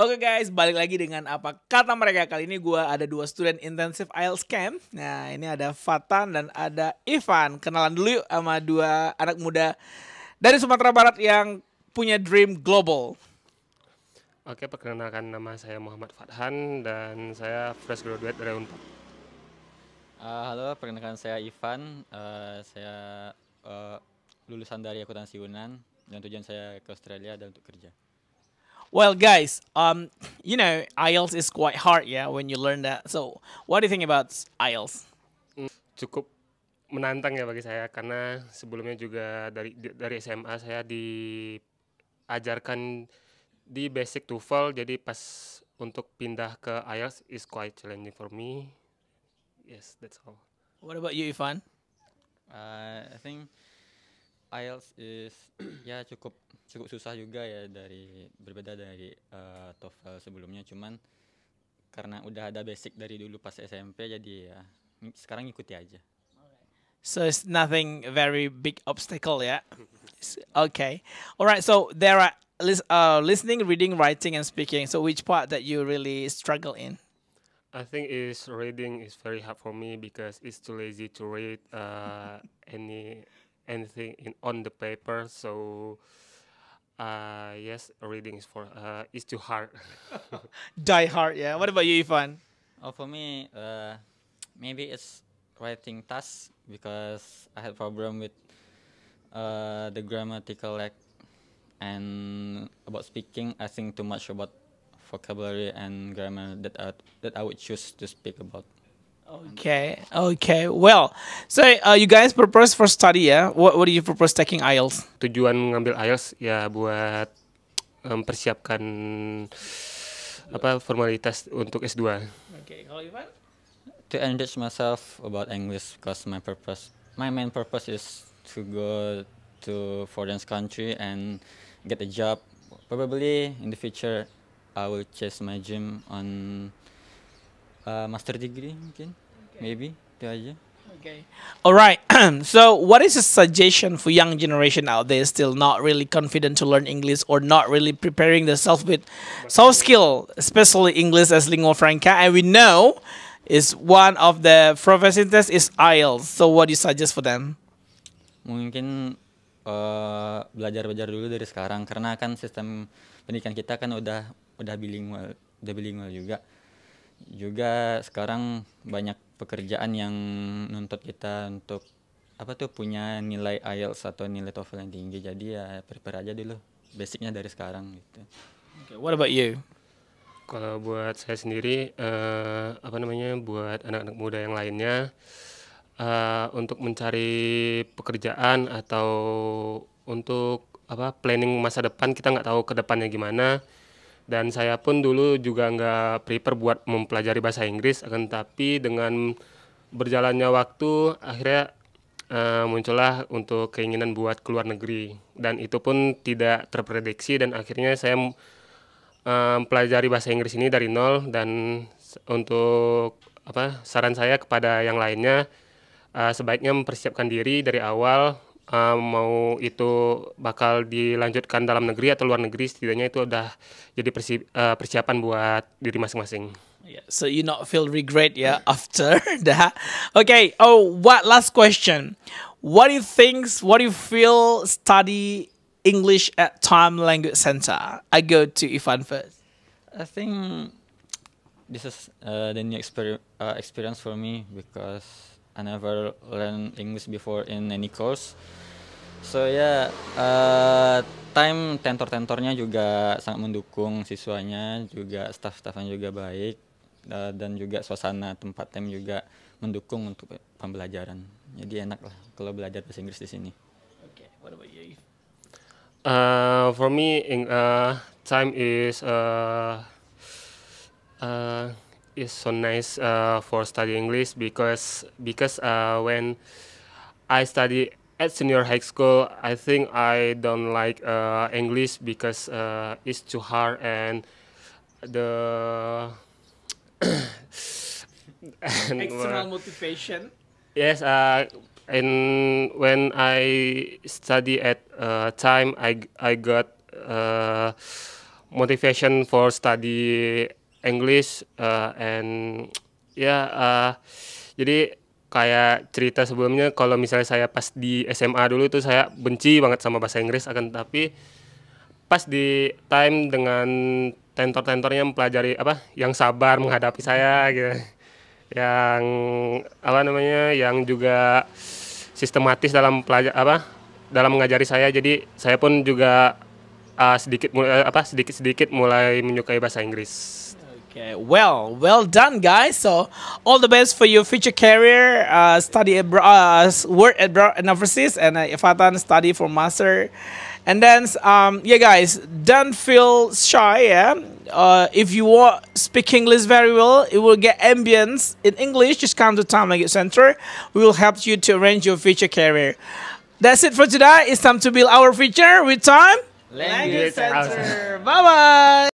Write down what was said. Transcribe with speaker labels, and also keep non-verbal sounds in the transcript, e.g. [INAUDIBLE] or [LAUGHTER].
Speaker 1: Oke okay guys, balik lagi dengan apa kata mereka kali ini gue ada dua student intensive IELTS camp. Nah ini ada Fatan dan ada Ivan. Kenalan dulu yuk sama dua anak muda dari Sumatera Barat yang punya dream global.
Speaker 2: Oke, okay, perkenalkan nama saya Muhammad Fathan dan saya fresh graduate dari Unpad.
Speaker 3: Uh, halo, perkenalkan saya Ivan. Uh, saya uh, lulusan dari akuntansi Yunan dan tujuan saya ke Australia dan untuk kerja.
Speaker 1: Well, guys, um, you know, IELTS is quite hard, yeah, when you learn that. So, what do you think about
Speaker 2: IELTS? Mm, cukup menantang ya bagi saya karena sebelumnya juga dari dari SMA saya diajarkan di basic TOEFL, jadi pas untuk pindah ke IELTS is quite challenging for me. Yes, that's all. What
Speaker 1: about you, Ivan?
Speaker 3: Uh, I think IELTS is ya [CLEARS THROAT] yeah, cukup cukup susah juga ya dari berbeda dari uh, TOEFL sebelumnya cuman karena udah ada basic dari dulu pas SMP jadi ya sekarang ikuti aja.
Speaker 1: So it's nothing very big obstacle ya. Yeah? okay. Alright, so there are lis uh, listening, reading, writing and speaking. So which part that you really struggle in?
Speaker 2: I think is reading is very hard for me because it's too lazy to read uh, any anything in on the paper so Uh, yes, reading is for uh, is too hard. [LAUGHS]
Speaker 1: Die hard,
Speaker 3: yeah. What about you, Ivan? Oh, for me, uh, maybe it's writing tasks because I had problem with uh, the grammatical lack and about speaking. I think too much about vocabulary and grammar that I, that I would choose to speak about. Okay.
Speaker 1: Okay. Well, so uh, you guys purpose for study ya? Yeah? What What do you purpose taking
Speaker 2: IELTS? Tujuan ngambil IELTS ya buat mempersiapkan um, apa formalitas untuk S2. Okay. Kalau Ivan? To enrich
Speaker 3: myself about English because my purpose, my main purpose is to go to foreign country and get a job. Probably in the future, I will chase my dream on Uh, master degree mungkin okay. maybe itu aja Okay.
Speaker 1: Alright. [CLEARS THROAT] so, what is a suggestion for young generation out there still not really confident to learn English or not really preparing themselves with soft skill, especially English as lingua franca? And we know is one of the
Speaker 3: profession test is IELTS. So, what do you suggest for them? Mungkin uh, belajar belajar dulu dari sekarang karena kan sistem pendidikan kita kan udah udah bilingual, udah bilingual juga juga sekarang banyak pekerjaan yang nuntut kita untuk apa tuh punya nilai IELTS atau nilai TOEFL yang tinggi jadi ya prepare aja dulu basicnya dari sekarang gitu.
Speaker 2: Okay, what about you? Kalau buat saya sendiri uh, apa namanya buat anak-anak muda yang lainnya uh, untuk mencari pekerjaan atau untuk apa planning masa depan kita nggak tahu ke depannya gimana dan saya pun dulu juga nggak prepare buat mempelajari bahasa Inggris, akan tapi dengan berjalannya waktu akhirnya uh, muncullah untuk keinginan buat keluar negeri dan itu pun tidak terprediksi dan akhirnya saya eh, mempelajari um, bahasa Inggris ini dari nol dan untuk apa saran saya kepada yang lainnya uh, sebaiknya mempersiapkan diri dari awal uh, mau itu bakal dilanjutkan dalam negeri atau luar negeri setidaknya itu udah jadi persi uh, persiapan buat diri masing-masing.
Speaker 1: Yeah, so you not feel regret yeah [LAUGHS] after that. Okay. Oh, what last question? What do you think? What do you feel? Study English at Time Language Center. I go to Ivan first.
Speaker 3: I think this is uh, the new exper- uh, experience for me because I never learn English before in any course. So ya yeah, uh, time tentor-tentornya juga sangat mendukung siswanya, juga staff-staffnya juga baik uh, dan juga suasana tempat time juga mendukung untuk pembelajaran. Jadi enak lah kalau belajar bahasa Inggris di sini. Okay, what about
Speaker 1: you?
Speaker 2: Uh, for me, in, uh, time is uh, uh is so nice uh, for study English because because uh, when I study at senior high school, I think I don't like uh, English because uh, it's too hard and the [COUGHS] and external
Speaker 1: motivation.
Speaker 2: Yes, uh, and when I study at uh, time, I I got uh, motivation for study English uh, and [TSK] ya yeah, uh, jadi kayak cerita sebelumnya kalau misalnya saya pas di SMA dulu itu saya benci banget sama bahasa Inggris akan tapi pas di time dengan tentor-tentornya mempelajari apa yang sabar menghadapi saya gitu yang apa namanya yang juga sistematis dalam pelajar apa dalam mengajari saya jadi saya pun juga uh, sedikit mulai eh, apa sedikit sedikit mulai menyukai bahasa Inggris Okay, well, well done, guys. So, all the best for your future
Speaker 1: career. Uh, study abroad, uh, work abroad overseas, and uh, if I done study for master, and then um, yeah, guys, don't feel shy. Yeah, uh, if you want speak English very well, it will get ambience in English. Just come to Time Language Center. We will help you to arrange your future career. That's it for today. It's time to build our future with Time
Speaker 3: Language Center.
Speaker 1: Bye bye.